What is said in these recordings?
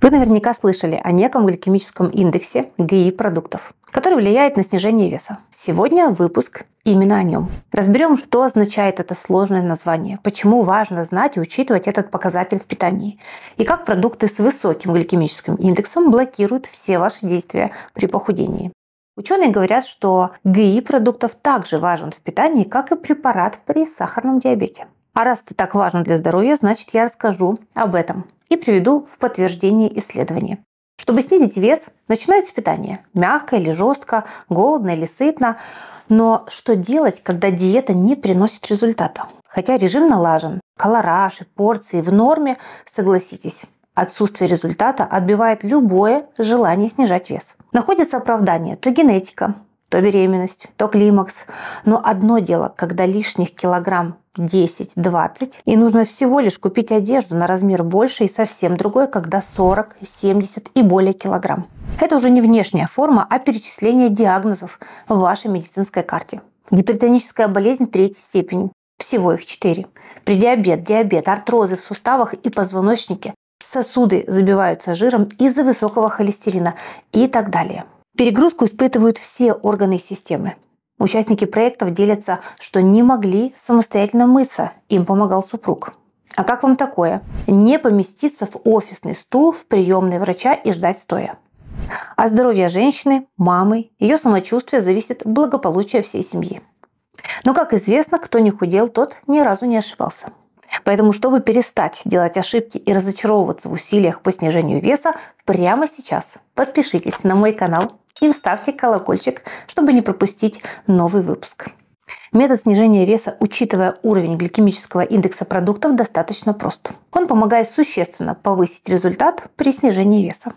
Вы наверняка слышали о неком гликемическом индексе ГИ продуктов, который влияет на снижение веса. Сегодня выпуск именно о нем. Разберем, что означает это сложное название, почему важно знать и учитывать этот показатель в питании, и как продукты с высоким гликемическим индексом блокируют все ваши действия при похудении. Ученые говорят, что ГИ продуктов также важен в питании, как и препарат при сахарном диабете. А раз это так важно для здоровья, значит я расскажу об этом и приведу в подтверждение исследования. Чтобы снизить вес, начинают питание, Мягко или жестко, голодно или сытно. Но что делать, когда диета не приносит результата? Хотя режим налажен, колораж и порции в норме, согласитесь, отсутствие результата отбивает любое желание снижать вес. Находится оправдание то генетика, то беременность, то климакс. Но одно дело, когда лишних килограмм 10, 20. И нужно всего лишь купить одежду на размер больше и совсем другое, когда 40, 70 и более килограмм. Это уже не внешняя форма, а перечисление диагнозов в вашей медицинской карте. Гипертоническая болезнь третьей степени. Всего их 4. Предиабет, диабет, артрозы в суставах и позвоночнике, сосуды забиваются жиром из-за высокого холестерина и так далее. Перегрузку испытывают все органы системы. Участники проектов делятся, что не могли самостоятельно мыться, им помогал супруг. А как вам такое? Не поместиться в офисный стул в приемной врача и ждать стоя. А здоровье женщины, мамы, ее самочувствие зависит благополучия всей семьи. Но, как известно, кто не худел, тот ни разу не ошибался. Поэтому, чтобы перестать делать ошибки и разочаровываться в усилиях по снижению веса, прямо сейчас подпишитесь на мой канал и вставьте колокольчик, чтобы не пропустить новый выпуск. Метод снижения веса, учитывая уровень гликемического индекса продуктов, достаточно прост. Он помогает существенно повысить результат при снижении веса.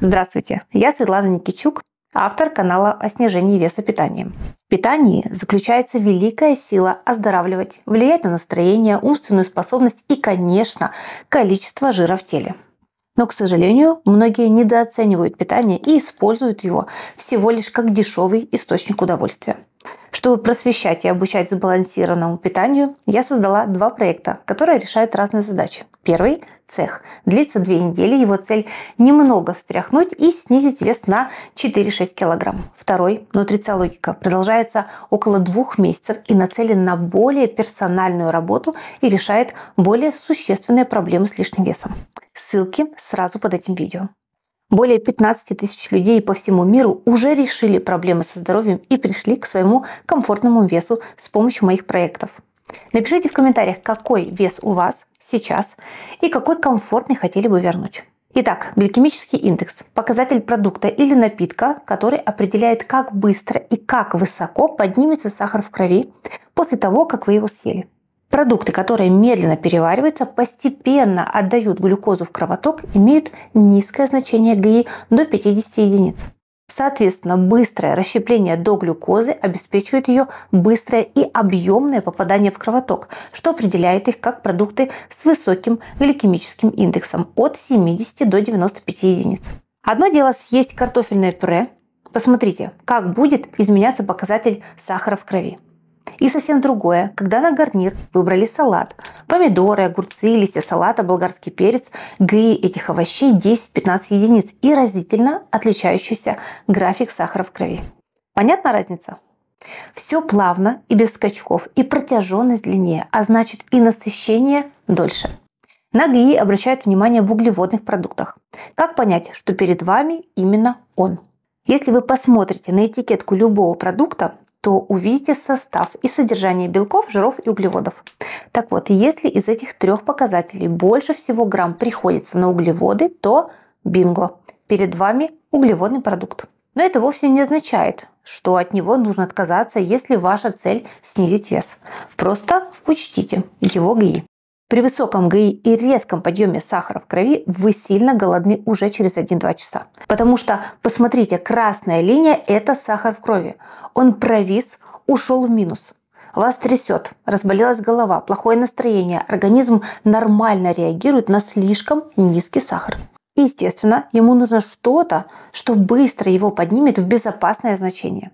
Здравствуйте, я Светлана Никичук, автор канала о снижении веса питанием. В питании заключается великая сила оздоравливать, влиять на настроение, умственную способность и, конечно, количество жира в теле. Но, к сожалению, многие недооценивают питание и используют его всего лишь как дешевый источник удовольствия. Чтобы просвещать и обучать сбалансированному питанию, я создала два проекта, которые решают разные задачи – Первый цех длится две недели. Его цель – немного встряхнуть и снизить вес на 4-6 кг. Второй – нутрициологика. Продолжается около двух месяцев и нацелен на более персональную работу и решает более существенные проблемы с лишним весом. Ссылки сразу под этим видео. Более 15 тысяч людей по всему миру уже решили проблемы со здоровьем и пришли к своему комфортному весу с помощью моих проектов. Напишите в комментариях, какой вес у вас сейчас и какой комфортный хотели бы вернуть. Итак, гликемический индекс – показатель продукта или напитка, который определяет, как быстро и как высоко поднимется сахар в крови после того, как вы его съели. Продукты, которые медленно перевариваются, постепенно отдают глюкозу в кровоток, имеют низкое значение ГИ до 50 единиц. Соответственно, быстрое расщепление до глюкозы обеспечивает ее быстрое и объемное попадание в кровоток, что определяет их как продукты с высоким гликемическим индексом от 70 до 95 единиц. Одно дело съесть картофельное пюре. Посмотрите, как будет изменяться показатель сахара в крови и совсем другое, когда на гарнир выбрали салат. Помидоры, огурцы, листья салата, болгарский перец, ГИ этих овощей 10-15 единиц и разительно отличающийся график сахара в крови. Понятна разница? Все плавно и без скачков, и протяженность длиннее, а значит и насыщение дольше. На ГИ обращают внимание в углеводных продуктах. Как понять, что перед вами именно он? Если вы посмотрите на этикетку любого продукта, то увидите состав и содержание белков, жиров и углеводов. Так вот, если из этих трех показателей больше всего грамм приходится на углеводы, то бинго, перед вами углеводный продукт. Но это вовсе не означает, что от него нужно отказаться, если ваша цель снизить вес. Просто учтите его ГИ. При высоком ГИ и резком подъеме сахара в крови вы сильно голодны уже через 1-2 часа. Потому что, посмотрите, красная линия – это сахар в крови. Он провис, ушел в минус. Вас трясет, разболелась голова, плохое настроение. Организм нормально реагирует на слишком низкий сахар. естественно, ему нужно что-то, что быстро его поднимет в безопасное значение.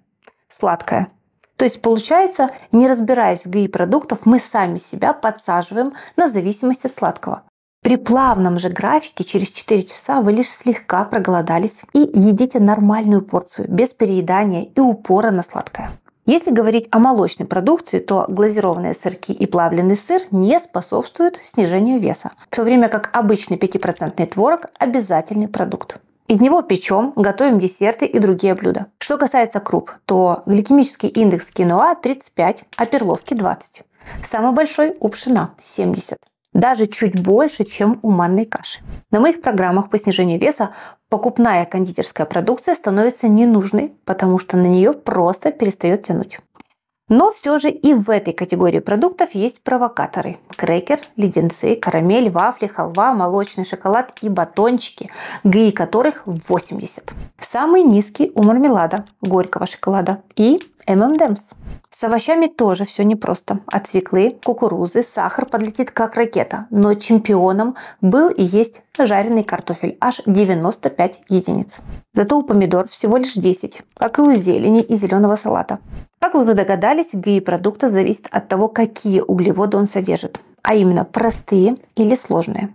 Сладкое. То есть получается, не разбираясь в ГИ продуктов, мы сами себя подсаживаем на зависимость от сладкого. При плавном же графике через 4 часа вы лишь слегка проголодались и едите нормальную порцию, без переедания и упора на сладкое. Если говорить о молочной продукции, то глазированные сырки и плавленый сыр не способствуют снижению веса, в то время как обычный 5% творог – обязательный продукт. Из него печем, готовим десерты и другие блюда. Что касается круп, то гликемический индекс киноа 35, а перловки 20. Самый большой у пшена 70. Даже чуть больше, чем у манной каши. На моих программах по снижению веса покупная кондитерская продукция становится ненужной, потому что на нее просто перестает тянуть. Но все же и в этой категории продуктов есть провокаторы. Крекер, леденцы, карамель, вафли, халва, молочный шоколад и батончики, ГИ которых 80. Самый низкий у мармелада, горького шоколада и ММДМС. С овощами тоже все непросто. От свеклы, кукурузы, сахар подлетит как ракета. Но чемпионом был и есть жареный картофель, аж 95 единиц. Зато у помидор всего лишь 10, как и у зелени и зеленого салата. Как вы уже догадались, ГИ продукта зависит от того, какие углеводы он содержит, а именно простые или сложные.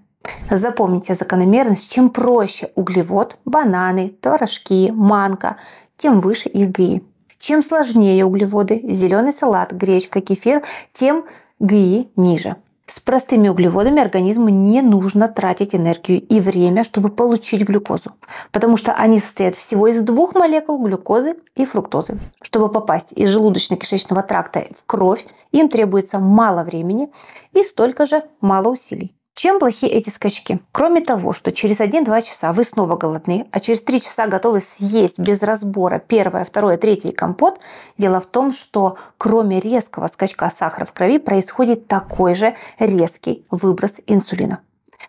Запомните закономерность, чем проще углевод, бананы, творожки, манка, тем выше их ГИ. Чем сложнее углеводы – зеленый салат, гречка, кефир, тем ГИ ниже. С простыми углеводами организму не нужно тратить энергию и время, чтобы получить глюкозу, потому что они состоят всего из двух молекул глюкозы и фруктозы. Чтобы попасть из желудочно-кишечного тракта в кровь, им требуется мало времени и столько же мало усилий. Чем плохи эти скачки? Кроме того, что через 1-2 часа вы снова голодны, а через 3 часа готовы съесть без разбора первое, второе, третье компот, дело в том, что кроме резкого скачка сахара в крови происходит такой же резкий выброс инсулина.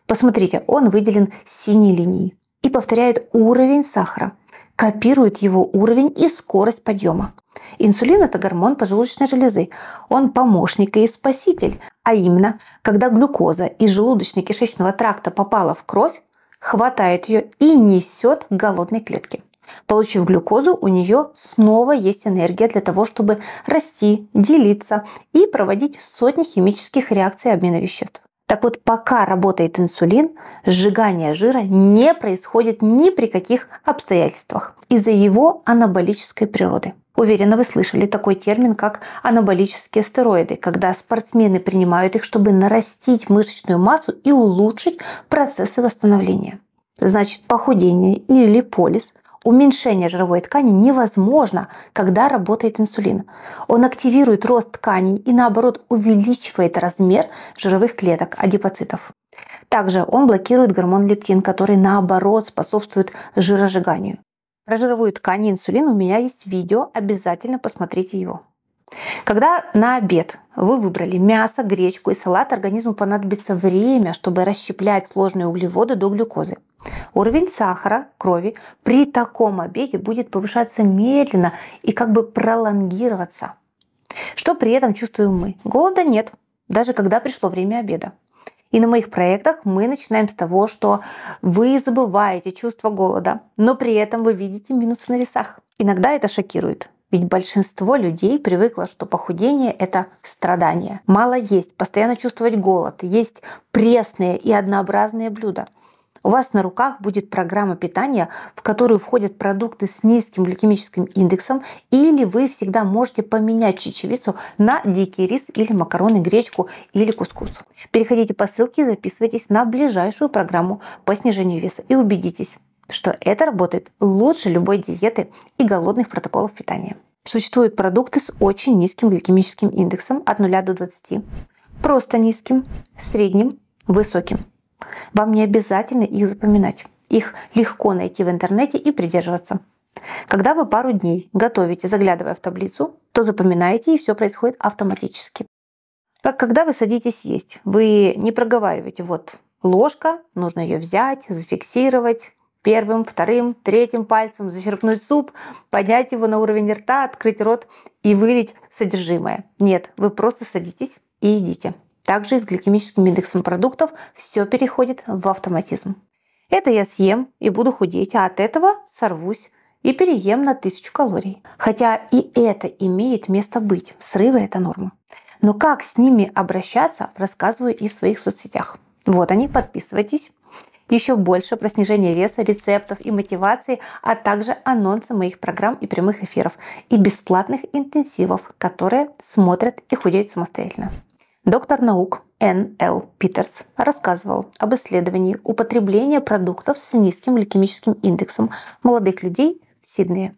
Посмотрите, он выделен синей линией и повторяет уровень сахара – копирует его уровень и скорость подъема. Инсулин – это гормон поджелудочной железы. Он помощник и спаситель. А именно, когда глюкоза из желудочно-кишечного тракта попала в кровь, хватает ее и несет к голодной клетке. Получив глюкозу, у нее снова есть энергия для того, чтобы расти, делиться и проводить сотни химических реакций обмена веществ. Так вот, пока работает инсулин, сжигание жира не происходит ни при каких обстоятельствах из-за его анаболической природы. Уверена, вы слышали такой термин, как анаболические стероиды, когда спортсмены принимают их, чтобы нарастить мышечную массу и улучшить процессы восстановления. Значит, похудение или липолиз Уменьшение жировой ткани невозможно, когда работает инсулин. Он активирует рост тканей и наоборот увеличивает размер жировых клеток, адипоцитов. Также он блокирует гормон лептин, который наоборот способствует жиросжиганию. Про жировую ткань и инсулин у меня есть видео, обязательно посмотрите его. Когда на обед вы выбрали мясо, гречку и салат, организму понадобится время, чтобы расщеплять сложные углеводы до глюкозы. Уровень сахара крови при таком обеде будет повышаться медленно и как бы пролонгироваться. Что при этом чувствуем мы? Голода нет, даже когда пришло время обеда. И на моих проектах мы начинаем с того, что вы забываете чувство голода, но при этом вы видите минусы на весах. Иногда это шокирует. Ведь большинство людей привыкло, что похудение – это страдание. Мало есть, постоянно чувствовать голод, есть пресные и однообразные блюда – у вас на руках будет программа питания, в которую входят продукты с низким гликемическим индексом, или вы всегда можете поменять чечевицу на дикий рис или макароны, гречку или кускус. Переходите по ссылке и записывайтесь на ближайшую программу по снижению веса и убедитесь, что это работает лучше любой диеты и голодных протоколов питания. Существуют продукты с очень низким гликемическим индексом от 0 до 20, просто низким, средним, высоким – вам не обязательно их запоминать. Их легко найти в интернете и придерживаться. Когда вы пару дней готовите, заглядывая в таблицу, то запоминаете, и все происходит автоматически. Как когда вы садитесь есть, вы не проговариваете, вот ложка, нужно ее взять, зафиксировать, первым, вторым, третьим пальцем, зачерпнуть суп, поднять его на уровень рта, открыть рот и вылить содержимое. Нет, вы просто садитесь и едите также и с гликемическим индексом продуктов, все переходит в автоматизм. Это я съем и буду худеть, а от этого сорвусь и переем на тысячу калорий. Хотя и это имеет место быть, срывы – это норма. Но как с ними обращаться, рассказываю и в своих соцсетях. Вот они, подписывайтесь. Еще больше про снижение веса, рецептов и мотивации, а также анонсы моих программ и прямых эфиров и бесплатных интенсивов, которые смотрят и худеют самостоятельно. Доктор наук Н.Л. Питерс рассказывал об исследовании употребления продуктов с низким гликемическим индексом молодых людей в Сиднее.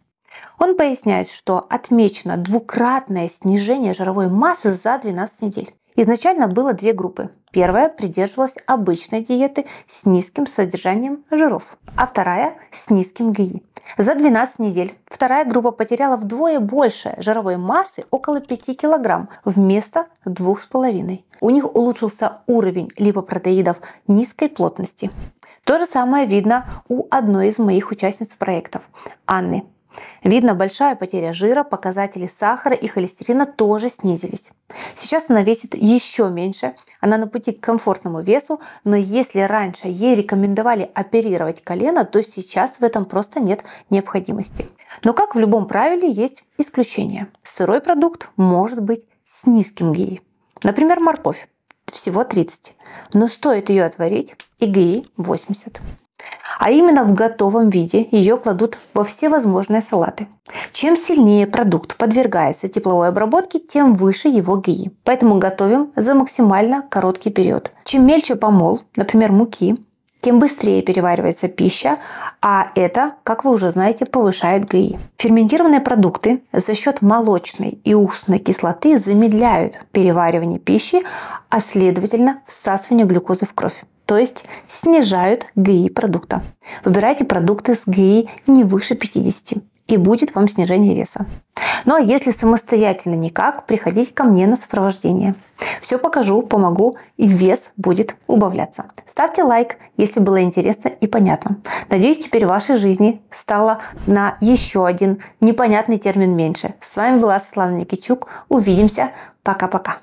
Он поясняет, что отмечено двукратное снижение жировой массы за 12 недель. Изначально было две группы. Первая придерживалась обычной диеты с низким содержанием жиров, а вторая с низким ГИ. За 12 недель вторая группа потеряла вдвое больше жировой массы, около 5 кг, вместо 2,5. У них улучшился уровень липопротеидов низкой плотности. То же самое видно у одной из моих участниц проектов – Анны. Видно, большая потеря жира, показатели сахара и холестерина тоже снизились. Сейчас она весит еще меньше, она на пути к комфортному весу, но если раньше ей рекомендовали оперировать колено, то сейчас в этом просто нет необходимости. Но как в любом правиле есть исключение. Сырой продукт может быть с низким ГИ. Например, морковь всего 30, но стоит ее отварить и ГИ 80. А именно в готовом виде ее кладут во все возможные салаты. Чем сильнее продукт подвергается тепловой обработке, тем выше его ГИ. Поэтому готовим за максимально короткий период. Чем мельче помол, например, муки, тем быстрее переваривается пища, а это, как вы уже знаете, повышает ГИ. Ферментированные продукты за счет молочной и устной кислоты замедляют переваривание пищи, а следовательно всасывание глюкозы в кровь то есть снижают ГИ продукта. Выбирайте продукты с ГИ не выше 50 и будет вам снижение веса. Но ну, а если самостоятельно никак, приходите ко мне на сопровождение. Все покажу, помогу и вес будет убавляться. Ставьте лайк, если было интересно и понятно. Надеюсь, теперь в вашей жизни стало на еще один непонятный термин меньше. С вами была Светлана Никичук. Увидимся. Пока-пока.